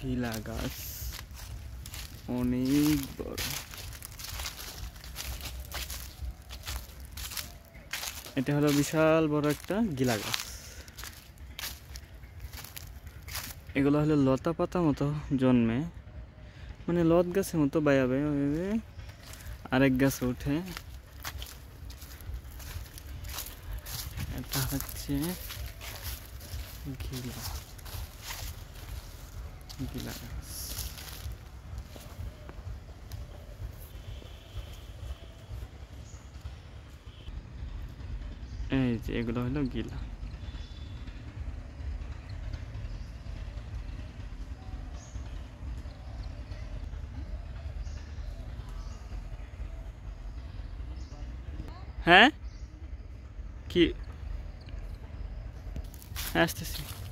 গিলা গাছ অনেক বড় এটা হলো বিশাল বড় একটা গিলা গাছ এগুলো হলো লতা পাতা মতো জন্মে মানে লত গাছের মতো বায়াবে আরেক গাছ ওঠে এটা হচ্ছে Pilares. é si Eglor lo gila. Hein? Qui? Ah, c'est